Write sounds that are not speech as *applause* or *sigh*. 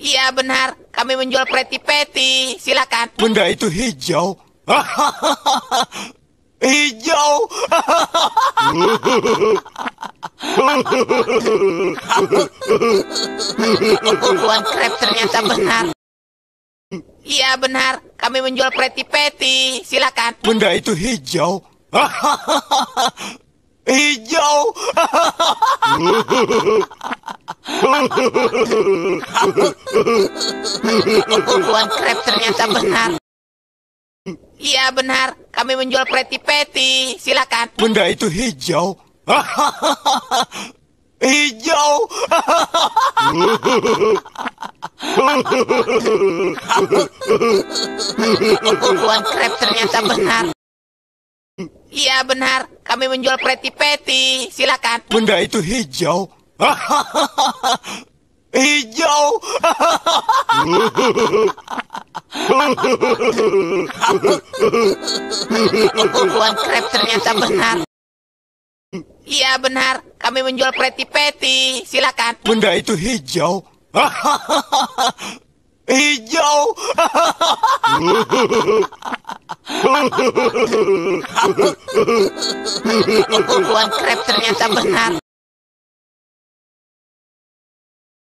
Iya benar, kami menjual peti-peti. Silakan. Benda itu hijau. *laughs* hijau. Tuan Krep ternyata benar. Iya benar, kami menjual peti-peti. Silakan. Benda itu hijau. *laughs* hijau. *laughs* Penipuan krep ternyata benar. Iya benar, kami menjual peti-peti. Silakan. Benda itu hijau. *laughs* hijau. Penipuan krep ternyata benar. Iya benar, kami menjual peti-peti. Silakan. Benda itu hijau. Hijau. Tuan krep ternyata benar. Iya benar, kami menjual peti-peti. Silakan. Benda itu hijau. hijau. Tuan krep ternyata benar.